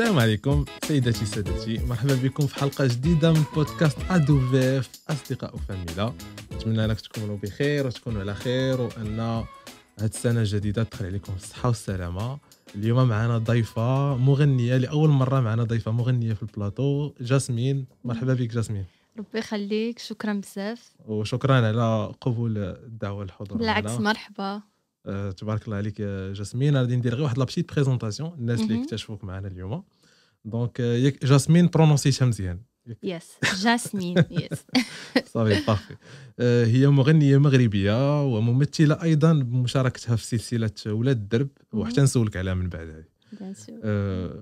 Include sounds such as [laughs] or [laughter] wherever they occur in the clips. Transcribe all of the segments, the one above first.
السلام عليكم سيداتي سادتي مرحبا بكم في حلقه جديده من بودكاست ادو فيف اصدقاء فاميلا نتمنى انك تكونوا بخير وتكونوا على خير وان هاد السنه الجديده تدخل عليكم بالصحه والسلامه اليوم معنا ضيفه مغنيه لاول مره معنا ضيفه مغنيه في البلاطو جاسمين مرحبا بك جاسمين ربي يخليك شكرا بزاف وشكرا على قبول الدعوه الحضور بالعكس مرحبا Euh, تبارك الله عليك جاسمين غادي ندير غير واحد لابتيت بريزونطاسيون الناس اللي اكتشفوك معنا اليوم دونك euh, ياك جاسمين برونونسيتها مزيان يس جاسمين يس [laughs] صافي بارفي euh, هي مغنيه مغربيه وممثله ايضا بمشاركتها في سلسله ولاد الدرب وحتى نسولك عليها من بعد هذه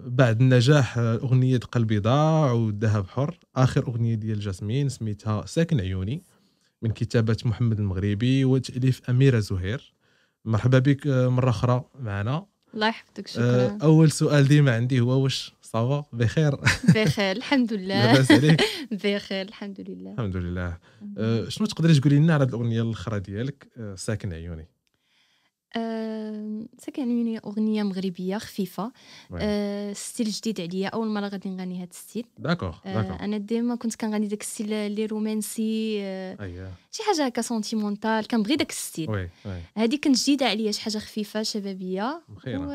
بعد نجاح اغنيه قلبي ضاع والذهب حر اخر اغنيه ديال جاسمين سميتها ساكن عيوني من كتابه محمد المغربي وتاليف اميره زهير مرحبا بك آه، مره اخرى معنا الله يحفظك آه، شكرا اول سؤال ديما عندي هو واش صافا بخير [laughs] بخير الحمد لله لاباس عليك [laughs] بخير الحمد لله الحمد لله آه، شنو تقدري تقولي لنا على الاغنيه الاخرى ديالك ساكن عيوني تكنيوني اغنيه مغربيه خفيفه أه ستيل جديد عليا اول مره غادي نغني هذا الستيل داكوغ آه، داكوغ انا ديما كنت كنغني داك الستيل اللي آه، رومانسي آه، شي حاجه هكا سونتيمونتال كنبغي داك الستيل هذه كانت جديده عليا شي حاجه خفيفه شبابيه مخيره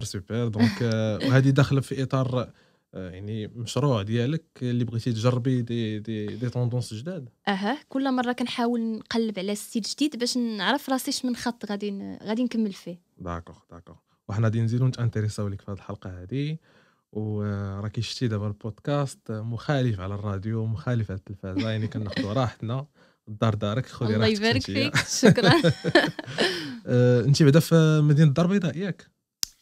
و... سوبر دونك وهذه داخله في اطار آه، يعني مشروع ديالك اللي بغيتي تجربي دي دي دي طوندونس جداد اها كل مره كنحاول نقلب على ستيل جديد باش نعرف راسي شمن خط غادي غادي نكمل فيه داكوغ داكوغ وحنا غادي نزيدو نتانتيريساو لك في هذه الحلقه هذه آه، وراكي شتي دابا البودكاست آه، مخالف على الراديو مخالف على التلفازه يعني كناخذوا راحتنا الدار دارك خذي راحتك الله يبارك فيك شكرا [laughs] انت بعدا في مدينه الدار البيضاء ياك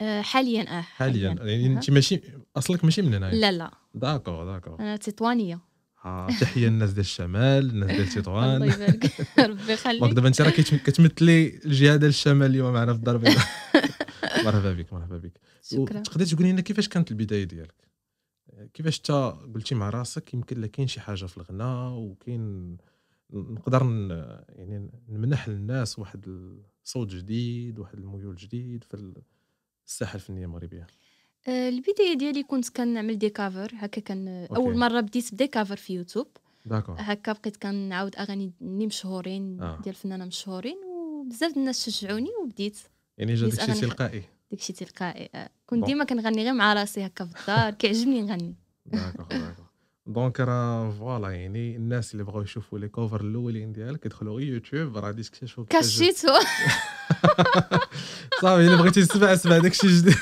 آه، حاليا اه حاليا يعني انت ماشي اصلك ماشي من هنا لا لا داكور داكور انا تطوانيه اه تحيه للناس ديال الشمال الناس ديال تطوان [laughs] الله يبارك [laughs] ربي يخليك دابا انت راك كتمثلي الجهه ديال الشمال اليوم معنا في الدار البيضاء [laughs] مرحبا بك مرحبا بك شكرا تقدري تقولي لنا كيفاش كانت البدايه ديالك كيفاش انت قلتي مع راسك يمكن لا كاين شي حاجه في الغناء وكاين نقدر يعني نمنح للناس واحد الصوت جديد واحد الميول جديد في الساحه الفنيه المغربيه البدايه ديالي كنت كنعمل ديكافر هكا كان اول مره بديت بديكافر في يوتيوب داكور هكا بقيت كنعاود اغاني اللي مشهورين آه. ديال فنانه مشهورين وبزاف الناس شجعوني وبديت يعني جا داكشي تلقائي داكشي تلقائي آه. كنت ديما كنغني غير مع راسي هكا في الدار كيعجبني نغني داكور دونك راه فوالا يعني الناس اللي بغاو يشوفوا لي كوفر الاولين ديالك يدخلوا غير يوتيوب راه غادي يكتشفوا كاشيتو [laughs] صافي الا بغيتي تسبع سبع داكشي جديد [laughs]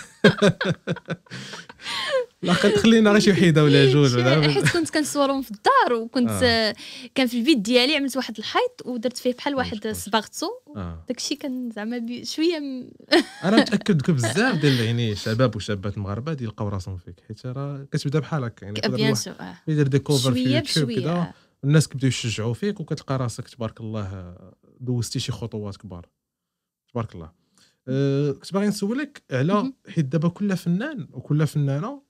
لقد خلينا غير شي وحيده ولا جوج ولا حيت كنت كنصورهم في الدار وكنت آه. كان في البيت ديالي عملت واحد الحيط ودرت فيه بحال واحد صباغتو آه. داكشي كان زعما شويه م... [laughs] انا متاكد بزاف ديال يعني شباب وشابات المغاربه ديال راسهم فيك حيت راه كتبدا بحالك يعني بيان سور آه. يدير ديكوفر في يوتيوب كذا آه. الناس كيبداو يشجعوا فيك وكتلقى راسك تبارك الله دوزتي شي خطوات كبار تبارك الله أه كنت باغي نسولك على حيت دابا كل فنان وكل فنانه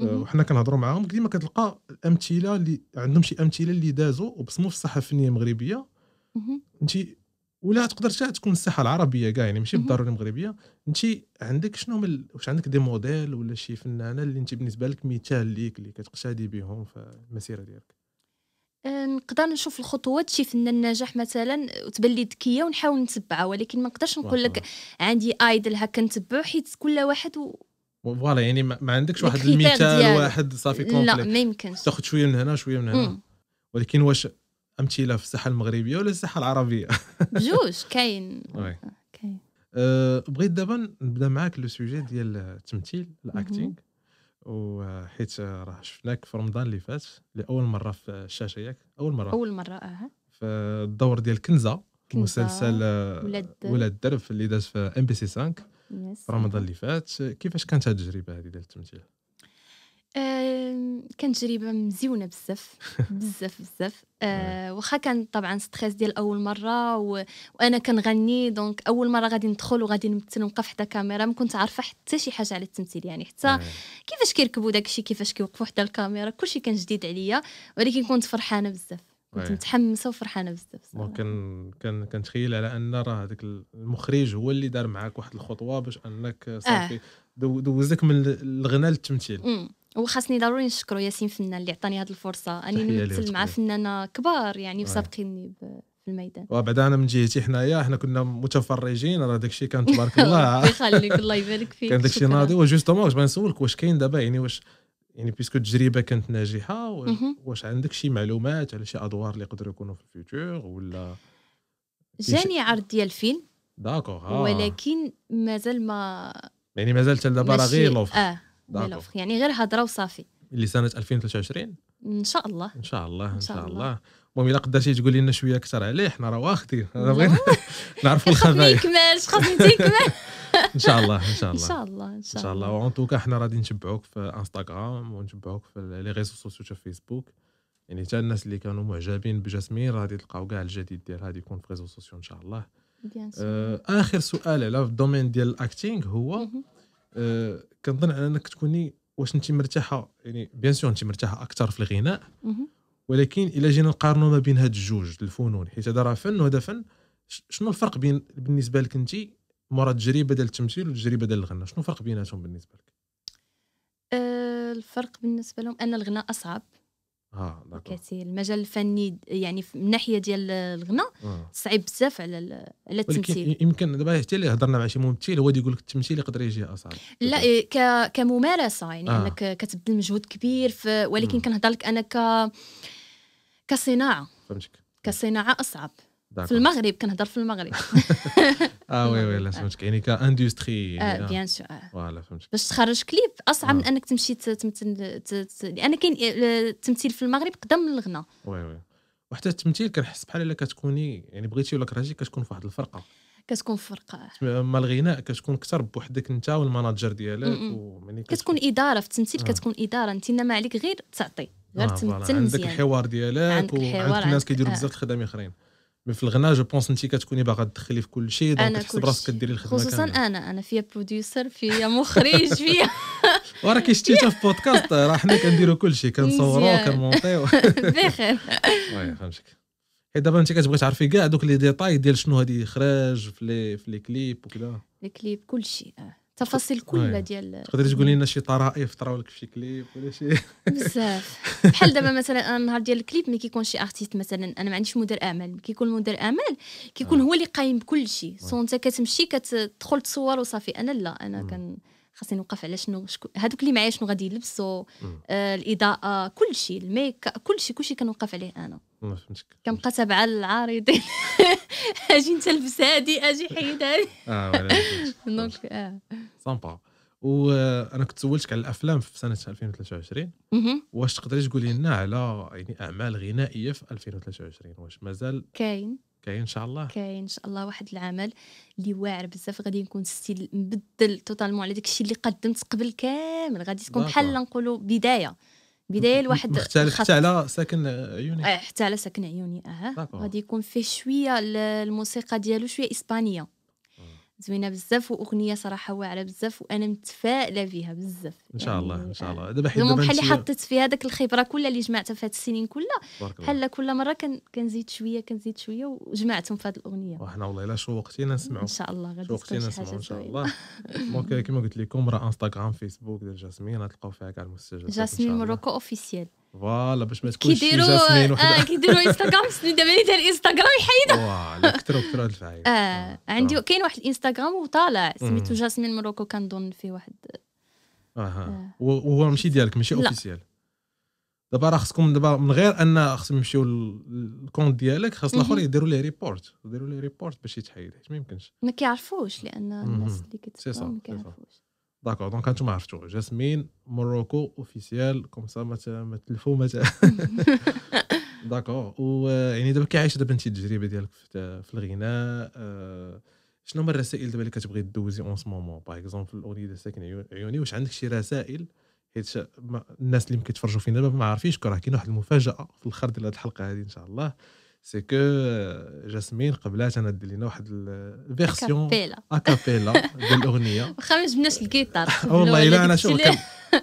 أه وحنا كنهضروا معاهم ديما كتلقى الامثله اللي عندهم شي امثله اللي دازوا وبصموا في الصحافه الفنيه المغربيه انت ولا تقدر حتى تكون الساحه العربيه كاع يعني ماشي بالضروره المغربيه انت عندك شنو من واش عندك دي موديل ولا شي فنانه اللي انت بالنسبه لك مثال ليك اللي كتقتدي بهم في المسيره ديالك آه، نقدر نشوف الخطوات شي فنان ناجح مثلا وتبان آه، لي ذكيه ونحاول نتبعها ولكن ما نقدرش نقول لك عندي ايدل هكا نتبعو حيت كل واحد فوالا يعني ما عندكش واحد المثال واحد صافي كومبليت لا ما يمكنش تاخذ شويه من هنا وشويه من هنا مم. ولكن واش امثله في الساحه المغربيه ولا الساحه العربيه [laughs] بجوج كاين آه، كاين أه بغيت دابا نبدا معاك لو سوجي ديال التمثيل الاكتينغ وحيت راه شفناك في رمضان اللي فات لاول مره في الشاشه ياك اول مره اول مره اه في الدور ديال كنزه مسلسل ولاد الدرب اللي داز في ام بي سي 5 في رمضان اللي فات كيفاش كانت هذه التجربه هذه ديال التمثيل آه كانت تجربه مزيونه بزاف [laughs] بزاف بزاف آه نعم. واخا كان طبعا ستريس ديال اول مره و... وانا كنغني دونك اول مره غادي ندخل وغادي نمثل ونقف حدا كاميرا ما كنت عارفه حتى شي حاجه على التمثيل يعني حتى نعم. كيفاش كيركبوا داك الشيء كيفاش كيوقفوا حدا الكاميرا كلشي كان جديد عليا ولكن كنت فرحانه بزاف كنت متحمسه وفرحانه بزاف ممكن كان كنتخيل على ان راه هذاك المخرج هو اللي دار معاك واحد الخطوه باش انك آه. صافي آه. دوزك من الغناء للتمثيل وخاصني ضروري نشكرو ياسين فنان اللي عطاني هذه الفرصه اني نمثل مع فنانه كبار يعني وسابقيني في الميدان وبعد انا من جهتي حنايا حنا كنا متفرجين راه داكشي كان [laughs] تبارك الله الله يخليك الله يبارك فيك كان داكشي ناضي وجوستومون واش نسولك واش كاين دابا يعني واش يعني بيسكو التجربه كانت ناجحه واش عندك شي معلومات على شي ادوار اللي يقدروا يكونوا في الفيوتشر ولا جاني عرض ديال الفيلم داكوغ آه. ولكن مازال ما يعني مازال حتى دابا راه غير لوفر اه للوفر يعني غير هضره وصافي اللي سنه 2023 ان شاء الله ان شاء الله ان شاء الله المهم الا قدرتي تقولي لنا شويه اكثر عليه حنا راه واخدين [laughs] بغينا [laughs] نعرفوا الخبايا يكمل خاصني [laughs] ان شاء الله ان شاء الله ان شاء الله ان شاء الله وان توكا حنا غادي نتبعوك في انستغرام ونتبعوك في لي ريزو سوسيو في فيسبوك يعني حتى الناس اللي كانوا معجبين بجاسمين غادي تلقاو كاع الجديد ديالها غادي يكون في ريزو سوسيو ان شاء الله آه، اخر سؤال على الدومين ديال الاكتينغ هو آه، كنظن على انك تكوني واش انت مرتاحه يعني بيان سور انت مرتاحه اكثر في الغناء ولكن الا جينا نقارنوا ما بين هاد الجوج الفنون حيت هذا راه فن وهذا فن شنو الفرق بين بالنسبه لك انت مورا التجربه ديال التمثيل والتجربه ديال الغناء شنو الفرق بيناتهم بالنسبه لك أه الفرق بالنسبه لهم ان الغناء اصعب اه كثير المجال الفني يعني من ناحيه ديال الغناء آه. صعيب بزاف على على التمثيل يمكن دابا إيه، حتى اللي هضرنا مع شي ممثل هو يقول لك التمثيل يقدر يجي اصعب لا إيه، ك... كممارسه يعني آه. انك كتبذل مجهود كبير في ولكن كنهضر لك انا ك كصناعه فهمتك كصناعه اصعب في المغرب كنهضر في المغرب [laughs] اه وي وي لا [laughs] فهمتك يعني كاندستري بيان آه، سور آه. آه. فوالا فهمتك باش تخرج كليب اصعب من انك تمشي تمثل لان كاين التمثيل في المغرب قدام من الغنى وي وي وحتى التمثيل كنحس بحال الا كتكوني يعني بغيتي ولا كرهتي كتكون في واحد الفرقه كتكون في فرقه اما الغناء كتكون اكثر بوحدك انت والمناجر ديالك ومني يعني كتكون اداره في التمثيل آه. كتكون اداره انت ما عليك غير تعطي غير آه تمثل عندك الحوار ديالك وعندك الناس كيديروا بزاف الخدام اخرين مي في الغناء جو بونس انت كتكوني باغا تدخلي في كل شيء دونك كتحس براسك كديري الخدمه خصوصا انا انا فيا بروديوسر فيا مخرج [laughs] فيا وراكي شتيتها في بودكاست راه حنا كنديرو كل شيء كنصورو كنمونطيو [laughs] بخير وي فهمتك حيت دابا انت كتبغي تعرفي كاع دوك لي ديتاي ديال شنو هادي خرج في لي في لي كليب وكذا لي كليب كل شيء اه التفاصيل كلها ديال تقدري تقولي لنا شي طرائف طراو لك شي كليب ولا شي [laughs] بزاف بحال دابا مثلا النهار ديال الكليب ما كيكونش شي ارتيست مثلا انا ما عنديش مدير اعمال كيكون مدير اعمال كيكون آه. هو اللي قايم بكل شيء آه. سو انت كتمشي كتدخل تصور وصافي انا لا انا كان خاصني نوقف على شنو هذوك اللي معايا شنو غادي يلبسوا آه الاضاءه كل شيء الميك كل شيء كل شيء كنوقف عليه انا ما فهمتك كنبقى تابعه للعارضين [laughs] اجي انت لبس هادي اجي حيد هادي [laughs] اه دونك اه سامبا وانا آه، كنت سولتك على الافلام في سنه 2023 واش تقدري تقولي لنا على يعني اعمال غنائيه في 2023 واش مازال كاين كاين ان شاء الله كاين ان شاء الله واحد العمل اللي واعر بزاف غادي نكون ستيل مبدل توتالمون على داكشي اللي قدمت قبل كامل غادي تكون بحال نقولوا بدايه بدايه الواحد حتى حتى على ساكن عيوني اه حتى على ساكن عيوني اه غادي يكون فيه شويه الموسيقى ديالو شويه اسبانيه زوينه بزاف واغنيه صراحه واعره بزاف وانا متفائله بها بزاف ان شاء الله يعني ان شاء يعني الله دابا حيت دابا بحال اللي حطيت فيها داك الخبره كلها اللي جمعتها في هاد السنين كلها بحال كل مره كنزيد شويه كنزيد شويه وجمعتهم في هاد الاغنيه وحنا والله الا شوقتينا نسمعوا ان شاء الله غادي شوقتينا نسمعوا ان شاء الله دونك كما قلت لكم راه انستغرام فيسبوك ديال جاسمين غتلقاو فيها كاع المستجدات جاسمين مروكو اوفيسيال فوالا باش ما تكونش كيديروا اه كيديروا انستغرام دابا دار الانستغرام يحيدوا واه كثروا كثروا هاد الفعايل [laughs] اه عندي كاين واحد الانستغرام وطالع سميتو جاسمين مروكو كنظن فيه واحد اها آه. وهو ماشي ديالك ماشي اوفيسيال دابا راه خصكم دابا من غير ان خصهم يمشيو للكونت ديالك خاص الاخر يديروا ليه ريبورت يديروا ليه ريبورت باش يتحيد حيت ما يمكنش ما كيعرفوش لان الناس اللي كيتبعوا ما كيعرفوش داكور دونك هانتوما عرفتوا جاسمين موروكو اوفيسيال كوم سا ما تلفو ما داكور ويعني دابا كي عايشه دابا انت التجربه ديالك في الغناء آه، شنو هما الرسائل دابا اللي كتبغي دوزي اون سو مومون باغ اكزومبل الاغنيه ديال ساكن عيوني واش عندك شي رسائل حيت الناس اللي كيتفرجوا فينا دابا ما عارفينش راه كاين واحد المفاجاه في الاخر ديال هذه الحلقه هذه ان شاء الله سي كو جاسمين قبلات انا دير لنا واحد الفيرسيون اكابيلا [laughs] ديال الاغنيه [laughs] واخا ما جبناش الجيتار [laughs] والله الا انا شوف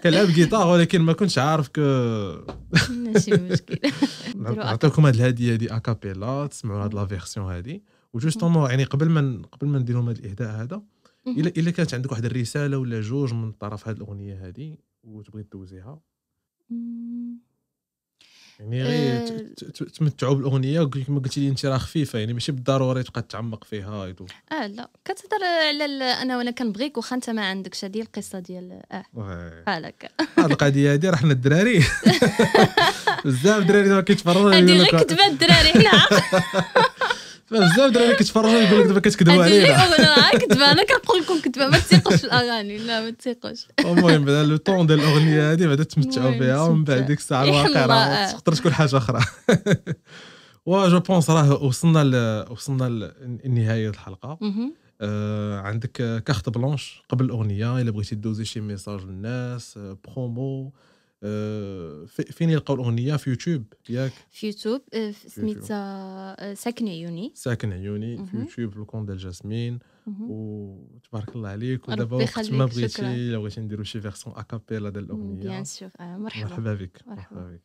كنلعب جيتار ولكن ما كنتش عارف كو ماشي مشكل نعطيكم هذه الهديه هذه اكابيلا تسمعوا هذه لا فيرسيون وجوستومون يعني قبل ما قبل ما نديرهم هذا الاهداء هذا الا الا كانت عندك واحد الرساله ولا جوج من طرف هذه الاغنيه هذه وتبغي دوزيها يعني غير آه. تمتعوا بالاغنيه كما قلتي لي انت راه خفيفه يعني ماشي بالضروري تبقى تعمق فيها يدو. اه لا كتهضر على انا وانا كنبغيك واخا انت ما عندكش هذه القصه ديال اه بحالك هاد القضيه هذه راه حنا الدراري [laughs] بزاف الدراري كيتفرجوا هادي غير كتبات الدراري حنا بزاف دراري كيتفرجوا يقول لك دابا كتكذبوا علينا انا [laughs] كذبه انا كنقول لكم كذبه ما تثيقوش في الاغاني لا ما تثيقوش المهم بعدا لو طون ديال الاغنيه هذه بعدا تمتعوا بها ومن بعد ديك الساعه الواقع راه تقدر تكون حاجه اخرى [laughs] وا جو بونس راه وصلنا ل... وصلنا لنهايه الحلقه آه عندك كارت بلونش قبل الاغنيه الا بغيتي دوزي شي ميساج للناس آه، برومو آه، فين يلقاو الاغنيه في يوتيوب ياك في يوتيوب آه، سميتها آه، ساكن عيوني ساكن عيوني في يوتيوب الكون ديال جاسمين وتبارك الله عليك ودابا وقت ما بغيتي لو بغيتي نديرو شي فيرسون اكابيلا ديال الاغنيه بيان سور مرحبا مرحبا بك مرحبا بك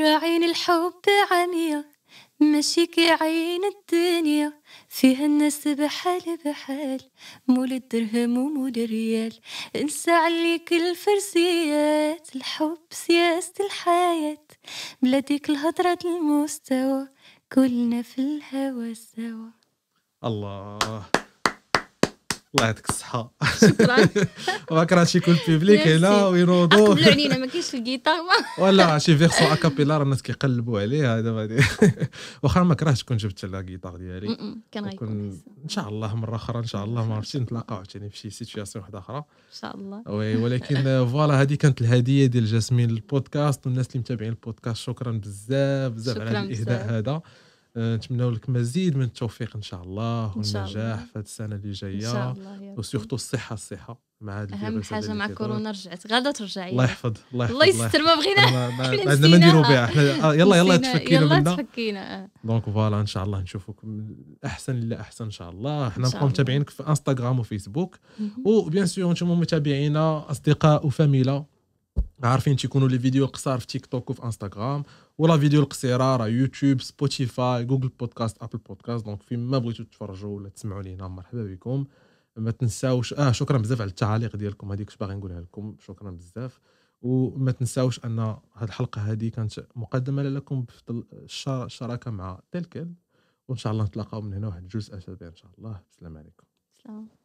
راعين الحب عمياء ماشي كي عين الدنيا فيها الناس بحال بحال مول الدرهم ومول الريال انسى عليك الفرسيات الحب سياسة الحياة بلاديك الهضرة المستوى كلنا في الهوى سوا الله الله يعطيك الصحة شكرا [laughs] ما كرهتش يكون بيبليك [laughs] هنا وينوضوا قبلوا علينا ما كاينش الجيتار [laughs] ولا شي فيرسون اكابيلا راه الناس كيقلبوا عليها دابا واخا ما كرهتش كون جبت لا جيتار ديالي كان غيكون ان شاء الله مرة أخرى ان شاء الله ما عرفتش نتلاقاو عاوتاني في شي سيتياسيون واحدة أخرى ان شاء الله وي ولكن فوالا هذه كانت الهدية ديال جاسمين للبودكاست والناس اللي متابعين البودكاست شكرا بزاف بزاف على الإهداء هذا آه، نتمنوا لك مزيد من التوفيق ان شاء الله والنجاح في هذه السنه اللي جايه وسيرتو الصحه الصحه مع هذا اهم حاجه مع كورونا رجعت غادا ترجع الله يحفظ الله يحفظ الله يستر ما بغينا عندنا ما [laughs] نديروا بها احنا آه، يلا يلا تفكينا يلا تفكينا آه. دونك فوالا ان شاء الله نشوفكم احسن الى احسن ان شاء الله حنا نبقاو متابعينك في انستغرام وفيسبوك وبيان سور انتم متابعينا اصدقاء وفاميلا عارفين تيكونوا لي فيديو قصار في تيك توك وفي انستغرام ولا فيديو القصيره راه يوتيوب سبوتيفاي جوجل بودكاست ابل بودكاست دونك فين ما بغيتو تفرجوا ولا تسمعوا لينا مرحبا بكم ما تنساوش اه شكرا بزاف على التعاليق ديالكم هذيك اش باغي نقولها لكم شكرا بزاف وما تنساوش ان هذه الحلقه هذه كانت مقدمه لكم بالشراكه مع تلكل وان شاء الله نتلاقاو من هنا واحد جوج اسابيع ان شاء الله السلام عليكم سلام